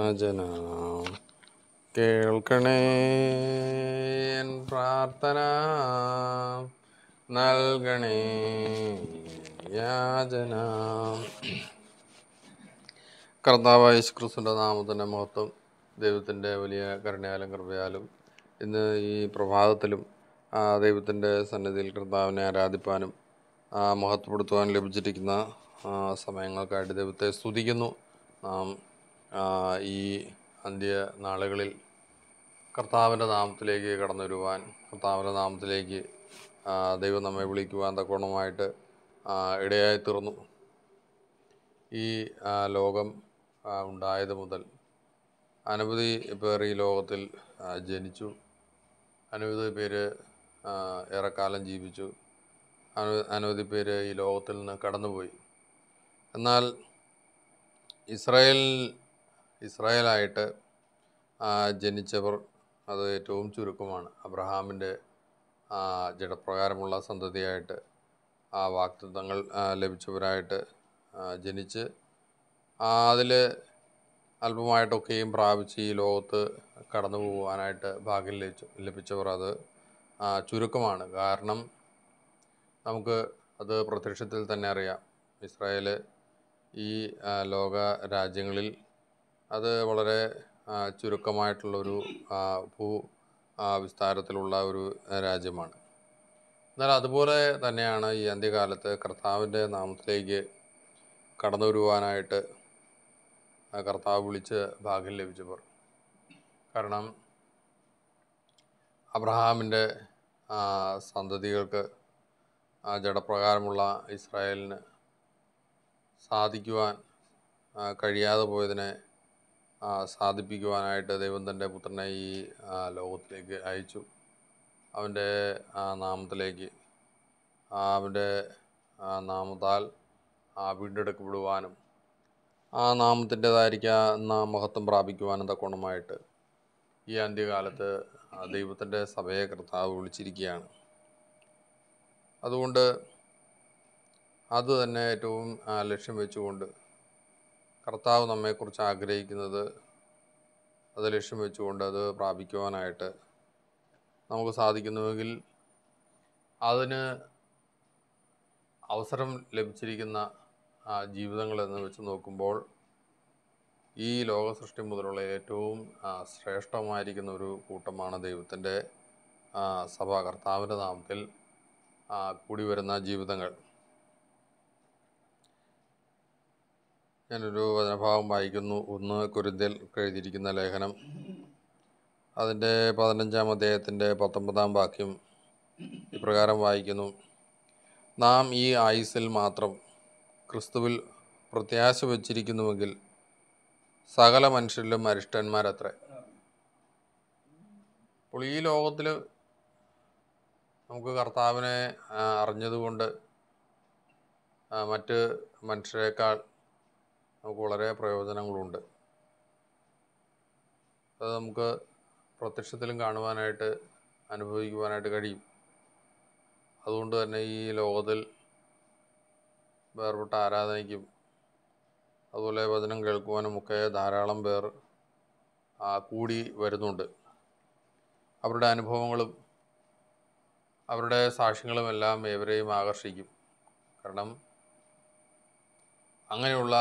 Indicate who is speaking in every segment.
Speaker 1: യാചന കേൾക്കണേ പ്രാർത്ഥന നൽകണേ യാചന കർത്താവ് യേശുക്രിസ്തുവിൻ്റെ നാമത്തിൻ്റെ മഹത്വം ദൈവത്തിൻ്റെ വലിയ കരുണയാലും കൃപയാലും ഇന്ന് ഈ പ്രഭാതത്തിലും ദൈവത്തിൻ്റെ സന്നിധിയിൽ കർത്താവിനെ ആരാധിപ്പാനും മഹത്വപ്പെടുത്തുവാനും ലഭിച്ചിരിക്കുന്ന സമയങ്ങൾക്കായിട്ട് ദൈവത്തെ സ്തുതിക്കുന്നു നാം ഈ അന്ത്യ നാളുകളിൽ കർത്താവിൻ്റെ നാമത്തിലേക്ക് കടന്നു വരുവാൻ കർത്താവിൻ്റെ നാമത്തിലേക്ക് ദൈവം നമ്മെ വിളിക്കുവാൻ തക്കോണമായിട്ട് ഇടയായി തീർന്നു ഈ ലോകം ഉണ്ടായത് മുതൽ അനവധി പേർ ഈ ലോകത്തിൽ ജനിച്ചു അനവധി പേര് ഏറെക്കാലം ജീവിച്ചു അനവധി പേര് ഈ ലോകത്തിൽ നിന്ന് കടന്നുപോയി എന്നാൽ ഇസ്രായേൽ ഇസ്രായേലായിട്ട് ജനിച്ചവർ അത് ഏറ്റവും ചുരുക്കമാണ് അബ്രഹാമിൻ്റെ ജഡപ്രകാരമുള്ള സന്തതിയായിട്ട് ആ വാക്തത്വങ്ങൾ ലഭിച്ചവരായിട്ട് ജനിച്ച് അതിൽ അല്പമായിട്ടൊക്കെയും പ്രാപിച്ച് ഈ ലോകത്ത് കടന്നു പോകാനായിട്ട് ഭാഗ്യം ലഭിച്ചു ലഭിച്ചവർ അത് ചുരുക്കമാണ് കാരണം നമുക്ക് അത് പ്രത്യക്ഷത്തിൽ തന്നെ അറിയാം ഇസ്രായേൽ ഈ ലോക രാജ്യങ്ങളിൽ അത് വളരെ ചുരുക്കമായിട്ടുള്ളൊരു ഭൂ വിസ്താരത്തിലുള്ള ഒരു രാജ്യമാണ് എന്നാൽ അതുപോലെ തന്നെയാണ് ഈ അന്ത്യകാലത്ത് കർത്താവിൻ്റെ നാമത്തിലേക്ക് കടന്നു വരുവാനായിട്ട് കർത്താവ് വിളിച്ച് ഭാഗ്യം ലഭിച്ചവർ കാരണം അബ്രഹാമിൻ്റെ സന്തതികൾക്ക് ജഡപ്രകാരമുള്ള ഇസ്രായേലിന് സാധിക്കുവാൻ കഴിയാതെ പോയതിനെ സാധിപ്പിക്കുവാനായിട്ട് ദൈവം തൻ്റെ പുത്രനെ ഈ ലോകത്തിലേക്ക് അയച്ചു അവൻ്റെ നാമത്തിലേക്ക് അവൻ്റെ നാമത്താൽ വീണ്ടെടുക്കപ്പെടുവാനും ആ നാമത്തിൻ്റെതായിരിക്കുന്ന മഹത്വം പ്രാപിക്കുവാനും തക്കോണമായിട്ട് ഈ അന്ത്യകാലത്ത് ദൈവത്തിൻ്റെ സഭയെ കർത്താവ് വിളിച്ചിരിക്കുകയാണ് അതുകൊണ്ട് അത് തന്നെ ഏറ്റവും ലക്ഷ്യം വെച്ചുകൊണ്ട് കർത്താവ് നമ്മെക്കുറിച്ച് ആഗ്രഹിക്കുന്നത് അത് ലക്ഷ്യം വെച്ചുകൊണ്ട് അത് പ്രാപിക്കുവാനായിട്ട് നമുക്ക് സാധിക്കുന്നുവെങ്കിൽ അതിന് അവസരം ലഭിച്ചിരിക്കുന്ന ജീവിതങ്ങളെന്ന് വെച്ച് നോക്കുമ്പോൾ ഈ ലോക സൃഷ്ടി മുതലുള്ള ഏറ്റവും ശ്രേഷ്ഠമായിരിക്കുന്ന ഒരു കൂട്ടമാണ് ദൈവത്തിൻ്റെ സഭാ കർത്താവിൻ്റെ നാമത്തിൽ കൂടി വരുന്ന ജീവിതങ്ങൾ ഞാനൊരു വചനഭാഗം വായിക്കുന്നു ഒന്ന് കുരുതിൽ എഴുതിയിരിക്കുന്ന ലേഖനം അതിൻ്റെ പതിനഞ്ചാം അദ്ദേഹത്തിൻ്റെ പത്തൊമ്പതാം വാക്യം ഇപ്രകാരം വായിക്കുന്നു നാം ഈ ആയുസിൽ മാത്രം ക്രിസ്തുവിൽ പ്രത്യാശ വച്ചിരിക്കുന്നുവെങ്കിൽ സകല മനുഷ്യരിലും അരിഷ്ടന്മാരത്ര അപ്പോൾ ഈ ലോകത്തിൽ നമുക്ക് കർത്താവിനെ അറിഞ്ഞതുകൊണ്ട് മറ്റ് മനുഷ്യരെക്കാൾ നമുക്ക് വളരെ പ്രയോജനങ്ങളുണ്ട് അത് നമുക്ക് പ്രത്യക്ഷത്തിലും കാണുവാനായിട്ട് അനുഭവിക്കുവാനായിട്ട് കഴിയും അതുകൊണ്ട് തന്നെ ഈ ലോകത്തിൽ വേർപെട്ട ആരാധനയ്ക്കും അതുപോലെ വചനം കേൾക്കുവാനും ഒക്കെ ധാരാളം പേർ കൂടി വരുന്നുണ്ട് അവരുടെ അനുഭവങ്ങളും അവരുടെ സാക്ഷ്യങ്ങളും എല്ലാം ഏവരെയും ആകർഷിക്കും കാരണം അങ്ങനെയുള്ള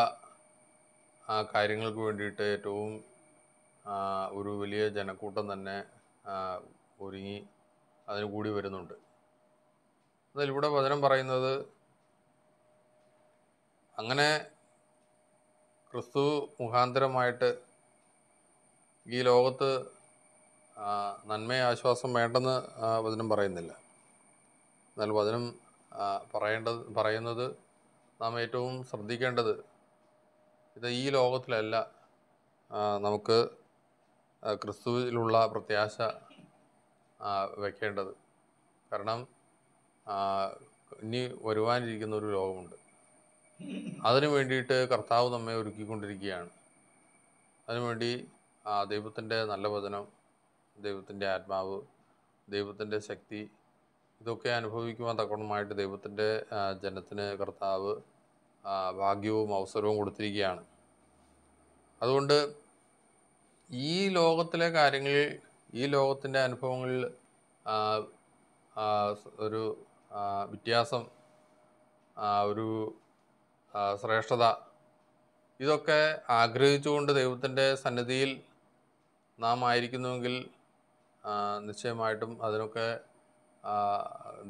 Speaker 1: ആ കാര്യങ്ങൾക്ക് വേണ്ടിയിട്ട് ഏറ്റവും ഒരു വലിയ ജനക്കൂട്ടം തന്നെ ഒരുങ്ങി അതിന് കൂടി വരുന്നുണ്ട് എന്നാൽ ഇവിടെ വചനം പറയുന്നത് അങ്ങനെ ക്രിസ്തു മുഖാന്തരമായിട്ട് ഈ ലോകത്ത് നന്മയെ ആശ്വാസം വേണ്ടെന്ന് വചനം പറയുന്നില്ല എന്നാൽ വചനം പറയേണ്ടത് പറയുന്നത് നാം ഏറ്റവും ശ്രദ്ധിക്കേണ്ടത് ഇത് ഈ ലോകത്തിലല്ല നമുക്ക് ക്രിസ്തുവിലുള്ള പ്രത്യാശ വെക്കേണ്ടത് കാരണം ഇനി വരുവാനിരിക്കുന്ന ഒരു ലോകമുണ്ട് അതിനു വേണ്ടിയിട്ട് കർത്താവ് നമ്മെ ഒരുക്കിക്കൊണ്ടിരിക്കുകയാണ് അതിനുവേണ്ടി ദൈവത്തിൻ്റെ നല്ല വചനം ദൈവത്തിൻ്റെ ആത്മാവ് ദൈവത്തിൻ്റെ ശക്തി ഇതൊക്കെ അനുഭവിക്കുവാൻ തക്കണമായിട്ട് ദൈവത്തിൻ്റെ ജനത്തിന് കർത്താവ് ഭാഗ്യവും അവസരവും കൊടുത്തിരിക്കുകയാണ് അതുകൊണ്ട് ഈ ലോകത്തിലെ കാര്യങ്ങളിൽ ഈ ലോകത്തിൻ്റെ അനുഭവങ്ങളിൽ ഒരു വ്യത്യാസം ഒരു ശ്രേഷ്ഠത ഇതൊക്കെ ആഗ്രഹിച്ചുകൊണ്ട് ദൈവത്തിൻ്റെ സന്നിധിയിൽ നാം ആയിരിക്കുന്നുവെങ്കിൽ നിശ്ചയമായിട്ടും അതിനൊക്കെ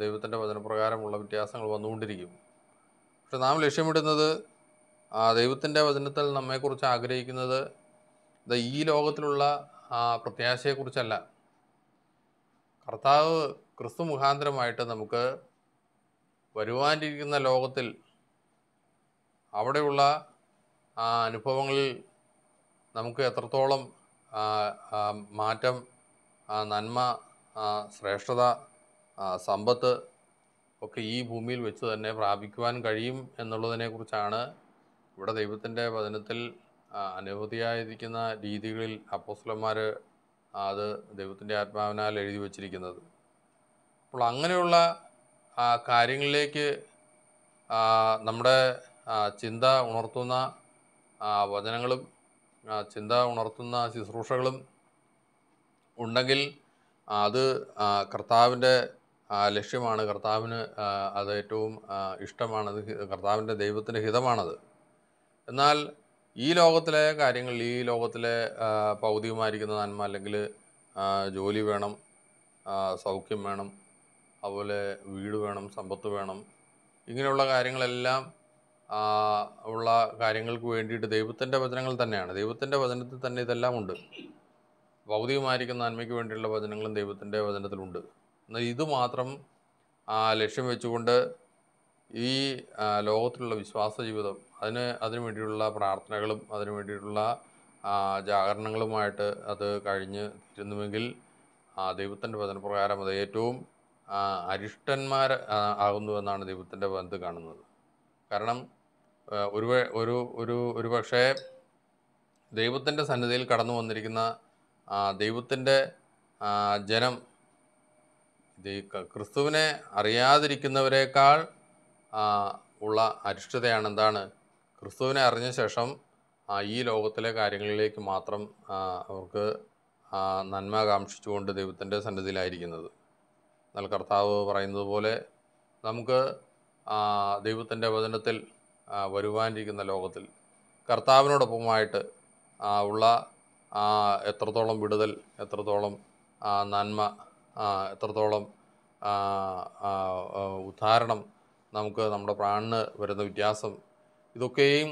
Speaker 1: ദൈവത്തിൻ്റെ വചനപ്രകാരമുള്ള വ്യത്യാസങ്ങൾ വന്നുകൊണ്ടിരിക്കും പക്ഷെ നാം ലക്ഷ്യമിടുന്നത് ആ ദൈവത്തിൻ്റെ വചനത്തിൽ നമ്മെക്കുറിച്ച് ആഗ്രഹിക്കുന്നത് ഈ ലോകത്തിലുള്ള പ്രത്യാശയെക്കുറിച്ചല്ല കർത്താവ് ക്രിസ്തു മുഖാന്തരമായിട്ട് നമുക്ക് വരുവാനിരിക്കുന്ന ലോകത്തിൽ അവിടെയുള്ള ആ അനുഭവങ്ങളിൽ നമുക്ക് എത്രത്തോളം മാറ്റം നന്മ ശ്രേഷ്ഠത സമ്പത്ത് ഒക്കെ ഈ ഭൂമിയിൽ വെച്ച് തന്നെ പ്രാപിക്കുവാൻ കഴിയും എന്നുള്ളതിനെക്കുറിച്ചാണ് ഇവിടെ ദൈവത്തിൻ്റെ വചനത്തിൽ അനവധിയായിരിക്കുന്ന രീതികളിൽ അപ്പോസ്ലന്മാർ അത് ദൈവത്തിൻ്റെ ആത്മാവിനാൽ എഴുതി വച്ചിരിക്കുന്നത് അപ്പോൾ അങ്ങനെയുള്ള കാര്യങ്ങളിലേക്ക് നമ്മുടെ ചിന്ത ഉണർത്തുന്ന വചനങ്ങളും ചിന്ത ഉണർത്തുന്ന ശുശ്രൂഷകളും ഉണ്ടെങ്കിൽ അത് കർത്താവിൻ്റെ ലക്ഷ്യമാണ് കർത്താവിന് അത് ഏറ്റവും ഇഷ്ടമാണത് കർത്താവിൻ്റെ ദൈവത്തിൻ്റെ ഹിതമാണത് എന്നാൽ ഈ ലോകത്തിലെ കാര്യങ്ങൾ ഈ ലോകത്തിലെ ഭൗതികമായിരിക്കുന്ന നന്മ അല്ലെങ്കിൽ ജോലി വേണം സൗഖ്യം വേണം അതുപോലെ വീട് വേണം സമ്പത്ത് വേണം ഇങ്ങനെയുള്ള കാര്യങ്ങളെല്ലാം ഉള്ള കാര്യങ്ങൾക്ക് വേണ്ടിയിട്ട് ദൈവത്തിൻ്റെ വചനങ്ങൾ തന്നെയാണ് ദൈവത്തിൻ്റെ വചനത്തിൽ തന്നെ ഇതെല്ലാം ഉണ്ട് ഭൗതികമായിരിക്കുന്ന നന്മയ്ക്ക് വേണ്ടിയുള്ള വചനങ്ങളും ദൈവത്തിൻ്റെ വചനത്തിലുണ്ട് ഇത് മാത്രം ലക്ഷ്യം വെച്ചുകൊണ്ട് ഈ ലോകത്തിലുള്ള വിശ്വാസ ജീവിതം അതിന് അതിനു വേണ്ടിയിട്ടുള്ള പ്രാർത്ഥനകളും അതിനു വേണ്ടിയിട്ടുള്ള ജാഗരണങ്ങളുമായിട്ട് അത് കഴിഞ്ഞ് തീരുന്നുവെങ്കിൽ ദൈവത്തിൻ്റെ വചനപ്രകാരം അത് ഏറ്റവും അരിഷ്ടന്മാർ എന്നാണ് ദൈവത്തിൻ്റെ വചനത്തിൽ കാണുന്നത് കാരണം ഒരു ഒരു ഒരു ഒരു പക്ഷേ ദൈവത്തിൻ്റെ സന്നിധിയിൽ കടന്നു വന്നിരിക്കുന്ന ദൈവത്തിൻ്റെ ജനം ക്രിസ്തുവിനെ അറിയാതിരിക്കുന്നവരെക്കാൾ ഉള്ള അരിഷ്ടതയാണ് എന്താണ് ക്രിസ്തുവിനെ അറിഞ്ഞ ശേഷം ഈ ലോകത്തിലെ കാര്യങ്ങളിലേക്ക് മാത്രം അവർക്ക് നന്മ കാക്ഷിച്ചുകൊണ്ട് ദൈവത്തിൻ്റെ സന്നിധിയിലായിരിക്കുന്നത് എന്നാൽ കർത്താവ് പറയുന്നത് പോലെ നമുക്ക് ദൈവത്തിൻ്റെ വചനത്തിൽ വരുവാനിരിക്കുന്ന ലോകത്തിൽ കർത്താവിനോടൊപ്പമായിട്ട് ഉള്ള എത്രത്തോളം വിടുതൽ എത്രത്തോളം നന്മ എത്രത്തോളം ഉദ്ധാരണം നമുക്ക് നമ്മുടെ പ്രാണിന് വരുന്ന വ്യത്യാസം ഇതൊക്കെയും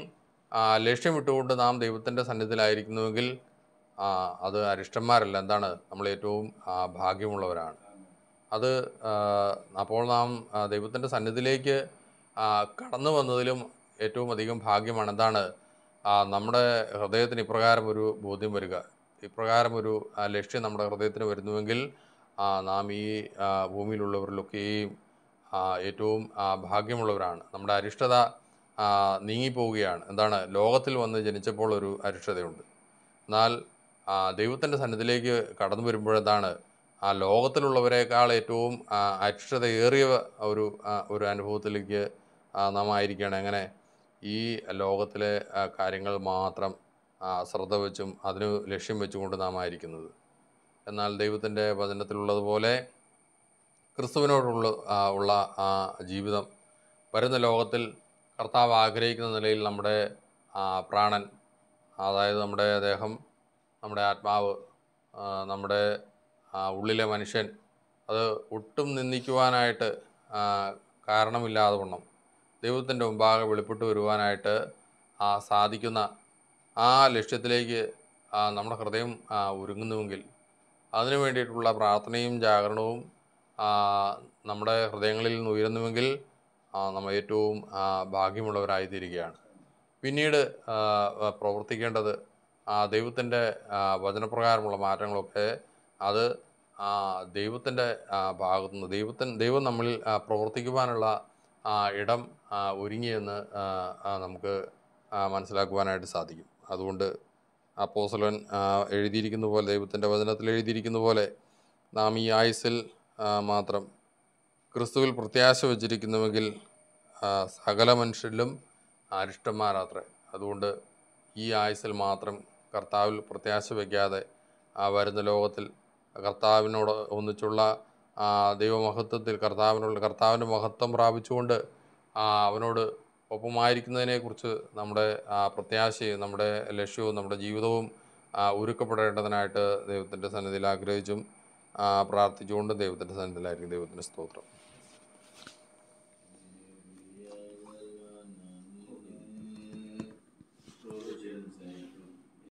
Speaker 1: ലക്ഷ്യം വിട്ടുകൊണ്ട് നാം ദൈവത്തിൻ്റെ സന്നിധിയിലായിരിക്കുന്നുവെങ്കിൽ അത് അരിഷ്ടന്മാരല്ല എന്താണ് നമ്മൾ ഏറ്റവും ഭാഗ്യമുള്ളവരാണ് അത് അപ്പോൾ നാം ദൈവത്തിൻ്റെ സന്നിധിയിലേക്ക് കടന്നു വന്നതിലും ഏറ്റവും അധികം ഭാഗ്യമാണ് എന്താണ് നമ്മുടെ ഹൃദയത്തിന് ഇപ്രകാരം ഒരു ബോധ്യം വരിക ഇപ്രകാരം ഒരു ലക്ഷ്യം നമ്മുടെ ഹൃദയത്തിന് വരുന്നുവെങ്കിൽ നാം ഈ ഭൂമിയിലുള്ളവരിലൊക്കെയും ഏറ്റവും ഭാഗ്യമുള്ളവരാണ് നമ്മുടെ അരിഷ്ടത നീങ്ങിപ്പോവുകയാണ് എന്താണ് ലോകത്തിൽ വന്ന് ജനിച്ചപ്പോൾ ഒരു അരിഷ്ടതയുണ്ട് എന്നാൽ ദൈവത്തിൻ്റെ സന്നിധിയിലേക്ക് കടന്നു വരുമ്പോഴെന്താണ് ആ ലോകത്തിലുള്ളവരെക്കാൾ ഏറ്റവും അരിഷ്ടതയേറിയ ഒരു ഒരു അനുഭവത്തിലേക്ക് നാം ആയിരിക്കുകയാണ് എങ്ങനെ ഈ ലോകത്തിലെ കാര്യങ്ങൾ മാത്രം ശ്രദ്ധ വെച്ചും അതിന് ലക്ഷ്യം വെച്ചുകൊണ്ട് നാം ആയിരിക്കുന്നത് എന്നാൽ ദൈവത്തിൻ്റെ വചനത്തിലുള്ളതുപോലെ ക്രിസ്തുവിനോടുള്ള ഉള്ള ആ ജീവിതം വരുന്ന ലോകത്തിൽ കർത്താവ് ആഗ്രഹിക്കുന്ന നിലയിൽ നമ്മുടെ പ്രാണൻ അതായത് നമ്മുടെ ദേഹം നമ്മുടെ ആത്മാവ് നമ്മുടെ ഉള്ളിലെ മനുഷ്യൻ അത് ഒട്ടും നിന്ദിക്കുവാനായിട്ട് കാരണമില്ലാതെ വണ്ണം ദൈവത്തിൻ്റെ മുമ്പാകെ വെളിപ്പെട്ട് വരുവാനായിട്ട് സാധിക്കുന്ന ആ ലക്ഷ്യത്തിലേക്ക് നമ്മുടെ ഹൃദയം ഒരുങ്ങുന്നുവെങ്കിൽ അതിനു വേണ്ടിയിട്ടുള്ള പ്രാർത്ഥനയും ജാഗരണവും നമ്മുടെ ഹൃദയങ്ങളിൽ നിന്ന് ഉയരുന്നുവെങ്കിൽ നമ്മൾ ഏറ്റവും ഭാഗ്യമുള്ളവരായിത്തീരുകയാണ് പിന്നീട് പ്രവർത്തിക്കേണ്ടത് ദൈവത്തിൻ്റെ വചനപ്രകാരമുള്ള മാറ്റങ്ങളൊക്കെ അത് ദൈവത്തിൻ്റെ നിന്ന് ദൈവത്തിൻ ദൈവം നമ്മളിൽ പ്രവർത്തിക്കുവാനുള്ള ഇടം ഒരുങ്ങിയെന്ന് നമുക്ക് മനസ്സിലാക്കുവാനായിട്ട് സാധിക്കും അതുകൊണ്ട് അപ്പോസലൻ എഴുതിയിരിക്കുന്ന പോലെ ദൈവത്തിൻ്റെ വചനത്തിൽ എഴുതിയിരിക്കുന്ന പോലെ നാം ഈ ആയുസിൽ മാത്രം ക്രിസ്തുവിൽ പ്രത്യാശ വച്ചിരിക്കുന്നുവെങ്കിൽ സകല മനുഷ്യരിലും അരിഷ്ടന്മാരാത്രേ അതുകൊണ്ട് ഈ ആയുസിൽ മാത്രം കർത്താവിൽ പ്രത്യാശ വയ്ക്കാതെ ആ വരുന്ന ലോകത്തിൽ കർത്താവിനോട് ഒന്നിച്ചുള്ള ദൈവമഹത്വത്തിൽ കർത്താവിനുള്ള കർത്താവിൻ്റെ മഹത്വം പ്രാപിച്ചുകൊണ്ട് അവനോട് ഒപ്പമായിരിക്കുന്നതിനെക്കുറിച്ച് നമ്മുടെ പ്രത്യാശയും നമ്മുടെ ലക്ഷ്യവും നമ്മുടെ ജീവിതവും ഒരുക്കപ്പെടേണ്ടതിനായിട്ട് ദൈവത്തിൻ്റെ സന്നിധിയിൽ ആഗ്രഹിച്ചും പ്രാർത്ഥിച്ചുകൊണ്ടും ദൈവത്തിൻ്റെ സന്നിധിയിലായിരിക്കും ദൈവത്തിൻ്റെ സ്തോത്രം